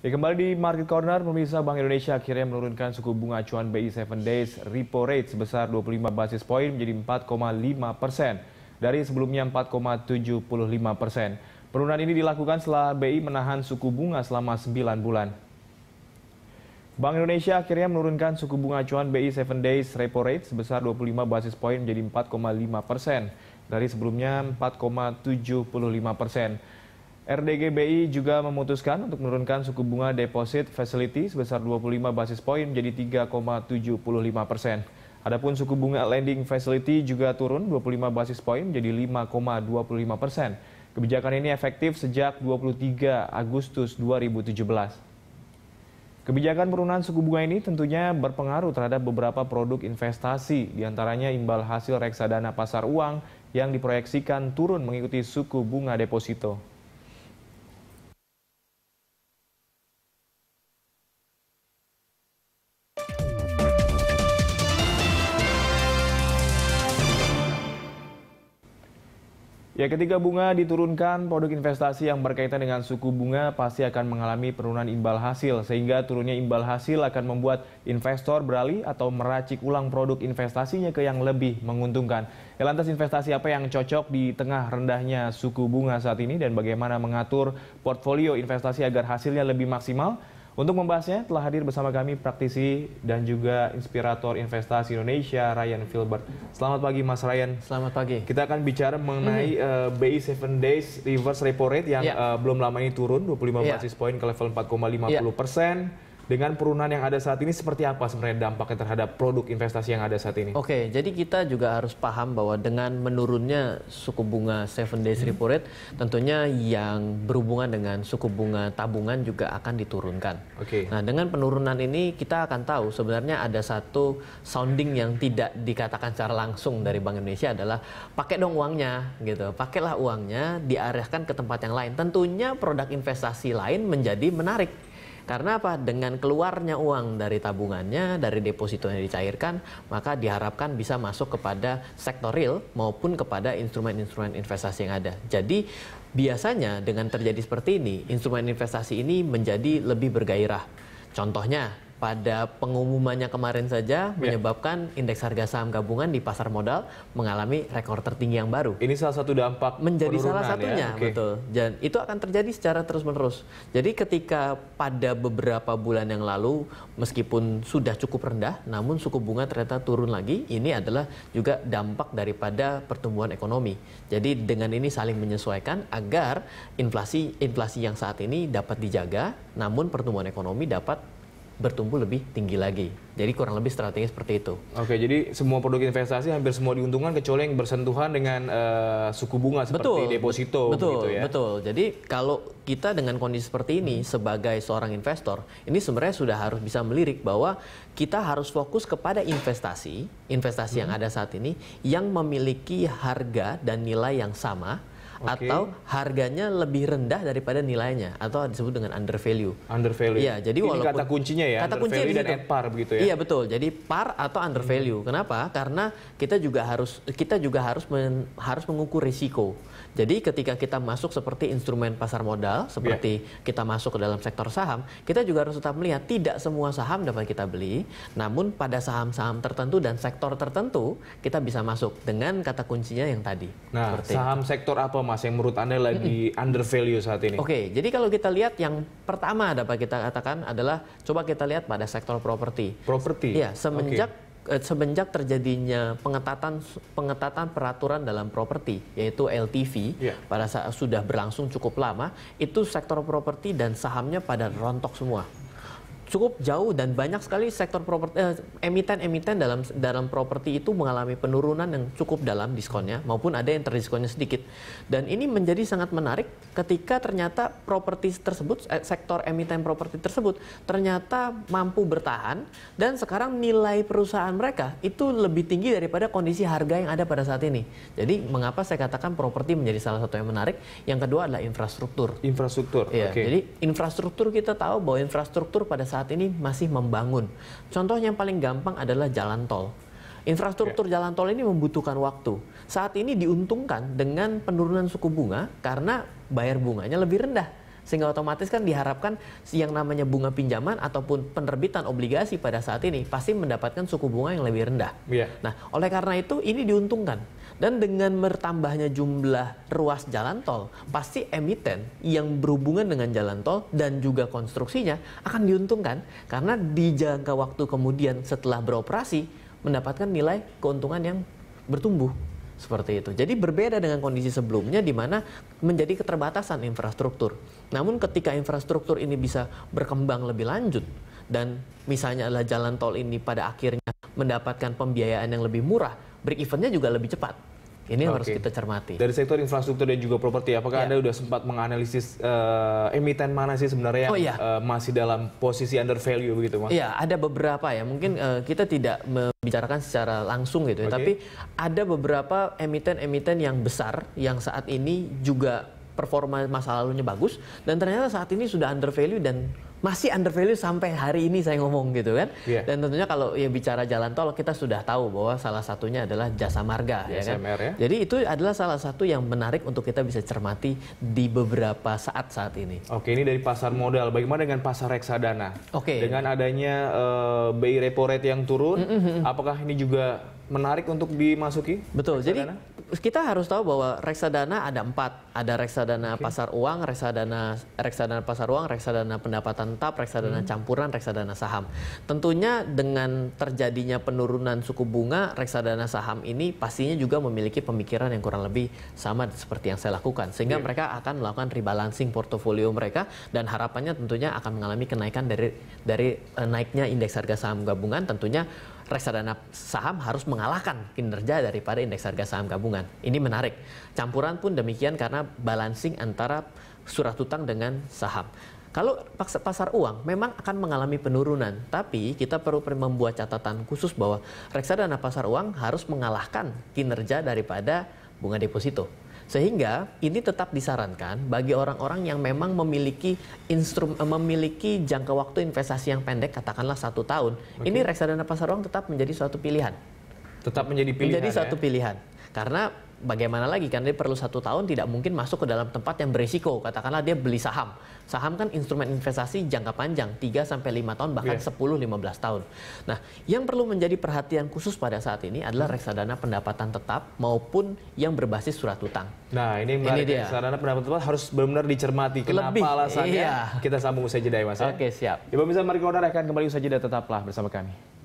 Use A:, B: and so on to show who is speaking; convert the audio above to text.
A: Ya, kembali di Market Corner, pemirsa Bank Indonesia akhirnya menurunkan suku bunga acuan BI 7 Days Repo Rate sebesar 25 basis point menjadi 4,5 persen dari sebelumnya 4,75 persen. Penurunan ini dilakukan setelah BI menahan suku bunga selama 9 bulan. Bank Indonesia akhirnya menurunkan suku bunga acuan BI 7 Days Repo Rate sebesar 25 basis point menjadi 4,5 persen dari sebelumnya 4,75 persen. RDGBI juga memutuskan untuk menurunkan suku bunga deposit facility sebesar 25 basis poin menjadi 3,75 persen. Adapun suku bunga lending facility juga turun 25 basis poin menjadi 5,25 persen. Kebijakan ini efektif sejak 23 Agustus 2017. Kebijakan penurunan suku bunga ini tentunya berpengaruh terhadap beberapa produk investasi, diantaranya imbal hasil reksadana pasar uang yang diproyeksikan turun mengikuti suku bunga deposito. Ya, ketika bunga diturunkan, produk investasi yang berkaitan dengan suku bunga pasti akan mengalami penurunan imbal hasil, sehingga turunnya imbal hasil akan membuat investor beralih atau meracik ulang produk investasinya ke yang lebih menguntungkan. Ya, lantas investasi apa yang cocok di tengah rendahnya suku bunga saat ini dan bagaimana mengatur portfolio investasi agar hasilnya lebih maksimal? Untuk membahasnya telah hadir bersama kami praktisi dan juga inspirator investasi Indonesia Ryan Filbert. Selamat pagi Mas Ryan. Selamat pagi. Kita akan bicara mengenai mm-hmm. uh, eh, BI 7 Days Reverse Repo Rate yang yeah. Ya. uh, belum lama ini turun 25 yeah. basis point ke level 4,50 yeah. persen dengan perunan yang ada saat ini seperti apa sebenarnya dampaknya terhadap produk investasi yang ada saat ini? Oke, jadi kita juga harus paham bahwa dengan menurunnya suku bunga
B: 7 days repo rate, tentunya yang berhubungan dengan suku bunga tabungan juga akan diturunkan. Oke. Nah, dengan penurunan ini kita akan tahu sebenarnya ada satu sounding yang tidak dikatakan secara langsung dari Bank Indonesia adalah pakai dong uangnya gitu. Pakailah uangnya diarahkan ke tempat yang lain. Tentunya produk investasi lain menjadi menarik karena apa? Dengan keluarnya uang dari tabungannya, dari deposito yang dicairkan, maka diharapkan bisa masuk kepada sektor real maupun kepada instrumen-instrumen investasi yang ada. Jadi biasanya dengan terjadi seperti ini, instrumen investasi ini menjadi lebih bergairah. Contohnya pada pengumumannya kemarin saja yeah. menyebabkan indeks harga saham gabungan di pasar modal mengalami rekor tertinggi yang baru. Ini salah satu dampak menjadi salah ya. satunya, ya? okay. betul. Dan itu akan terjadi secara terus-menerus. Jadi ketika pada beberapa bulan yang lalu meskipun sudah cukup rendah namun suku bunga ternyata turun lagi, ini adalah juga dampak daripada pertumbuhan ekonomi. Jadi dengan ini saling menyesuaikan agar inflasi inflasi yang saat ini dapat dijaga namun pertumbuhan ekonomi dapat bertumbuh lebih tinggi lagi. Jadi kurang lebih strategi seperti itu.
A: Oke, jadi semua produk investasi hampir semua diuntungkan kecuali yang bersentuhan dengan uh, suku bunga seperti betul, deposito betul, gitu ya. Betul. Jadi kalau kita dengan kondisi seperti ini hmm. sebagai
B: seorang investor, ini sebenarnya sudah harus bisa melirik bahwa kita harus fokus kepada investasi, investasi hmm. yang ada saat ini yang memiliki harga dan nilai yang sama okay. atau harganya lebih rendah daripada nilainya atau disebut dengan under value.
A: Under value. Iya, jadi Ini walaupun kata kuncinya ya, kata under value dan at par begitu ya. Iya,
B: betul. Jadi par atau under hmm. value. Kenapa? Karena kita juga harus kita juga harus men, harus mengukur risiko. Jadi ketika kita masuk seperti instrumen pasar modal, seperti yeah. kita masuk ke dalam sektor saham, kita juga harus tetap melihat tidak semua saham dapat kita beli, namun pada saham-saham tertentu dan sektor tertentu kita bisa masuk dengan kata kuncinya yang tadi. Nah,
A: saham itu. sektor apa emas yang menurut anda lagi hmm. under value saat ini? Oke, okay,
B: jadi kalau kita lihat yang pertama dapat kita katakan adalah coba kita lihat pada sektor properti. Properti. Ya, semenjak okay eh, semenjak terjadinya pengetatan pengetatan peraturan dalam properti yaitu LTV yeah. pada saat sudah berlangsung cukup lama itu sektor properti dan sahamnya pada rontok semua cukup jauh dan banyak sekali sektor properti eh, emiten-emiten dalam dalam properti itu mengalami penurunan yang cukup dalam diskonnya maupun ada yang terdiskonnya sedikit. Dan ini menjadi sangat menarik ketika ternyata properti tersebut eh, sektor emiten properti tersebut ternyata mampu bertahan dan sekarang nilai perusahaan mereka itu lebih tinggi daripada kondisi harga yang ada pada saat ini. Jadi mengapa saya katakan properti menjadi salah satu yang menarik? Yang kedua adalah infrastruktur. Infrastruktur. Ya, okay. Jadi infrastruktur kita tahu bahwa infrastruktur pada saat saat ini masih membangun. Contohnya yang paling gampang adalah jalan tol. Infrastruktur yeah. jalan tol ini membutuhkan waktu. Saat ini diuntungkan dengan penurunan suku bunga karena bayar bunganya lebih rendah. Sehingga otomatis kan diharapkan yang namanya bunga pinjaman ataupun penerbitan obligasi pada saat ini pasti mendapatkan suku bunga yang lebih rendah. Yeah. Nah, oleh karena itu ini diuntungkan dan dengan bertambahnya jumlah ruas jalan tol, pasti emiten yang berhubungan dengan jalan tol dan juga konstruksinya akan diuntungkan karena di jangka waktu kemudian setelah beroperasi mendapatkan nilai keuntungan yang bertumbuh seperti itu. Jadi berbeda dengan kondisi sebelumnya di mana menjadi keterbatasan infrastruktur. Namun ketika infrastruktur ini bisa berkembang lebih lanjut dan misalnya adalah jalan tol ini pada akhirnya mendapatkan pembiayaan yang lebih murah, break evennya juga lebih cepat ini okay. harus kita cermati. Dari
A: sektor infrastruktur dan juga properti, apakah yeah. Anda sudah sempat menganalisis uh, emiten mana sih sebenarnya yang oh, yeah. Iya. uh, masih dalam posisi under value begitu, Mas? Iya, yeah,
B: ada beberapa ya. Mungkin uh, kita tidak membicarakan secara langsung gitu ya. okay. tapi ada beberapa emiten-emiten yang besar yang saat ini juga performa masa lalunya bagus dan ternyata saat ini sudah under value dan masih under value sampai hari ini saya ngomong gitu kan. Yeah. Dan tentunya kalau ya bicara jalan tol kita sudah tahu bahwa salah satunya adalah jasa marga ya kan. Ya. Jadi itu adalah salah satu yang menarik untuk kita bisa cermati di beberapa saat saat ini.
A: Oke, ini dari pasar modal. Bagaimana dengan pasar reksadana? Oke. Dengan adanya uh, eh, BI repo rate yang turun, mm -hmm. apakah ini juga menarik untuk dimasuki? Betul. Reksadana? Jadi
B: kita harus tahu bahwa reksadana ada empat, ada reksadana okay. pasar uang, reksadana reksadana pasar uang, reksadana pendapatan tetap, reksadana hmm. campuran, reksadana saham. Tentunya dengan terjadinya penurunan suku bunga, reksadana saham ini pastinya juga memiliki pemikiran yang kurang lebih sama seperti yang saya lakukan, sehingga yeah. mereka akan melakukan rebalancing portofolio mereka dan harapannya tentunya akan mengalami kenaikan dari dari eh, naiknya indeks harga saham gabungan, tentunya reksadana saham harus mengalahkan kinerja daripada indeks harga saham gabungan. Ini menarik. Campuran pun demikian karena balancing antara surat utang dengan saham. Kalau pasar uang memang akan mengalami penurunan, tapi kita perlu membuat catatan khusus bahwa reksadana pasar uang harus mengalahkan kinerja daripada bunga deposito. Sehingga ini tetap disarankan bagi orang-orang yang memang memiliki instrum eh, memiliki jangka waktu investasi yang pendek katakanlah satu tahun. Okay. Ini reksadana pasar uang tetap menjadi suatu pilihan.
A: Tetap menjadi pilihan. Menjadi ya? suatu
B: pilihan. Karena bagaimana lagi karena dia perlu satu tahun tidak mungkin masuk ke dalam tempat yang berisiko katakanlah dia beli saham saham kan instrumen investasi jangka panjang 3 sampai 5 tahun bahkan yeah. 10 15 tahun nah yang perlu menjadi perhatian khusus pada saat ini adalah hmm. reksadana pendapatan tetap maupun yang berbasis surat utang
A: nah ini, ini dia. reksadana pendapatan tetap harus benar-benar dicermati kenapa Lebih, alasannya iya. kita sambung usai jeda ya mas ya. oke okay, siap ya bisa mari akan kembali usai jeda tetaplah bersama kami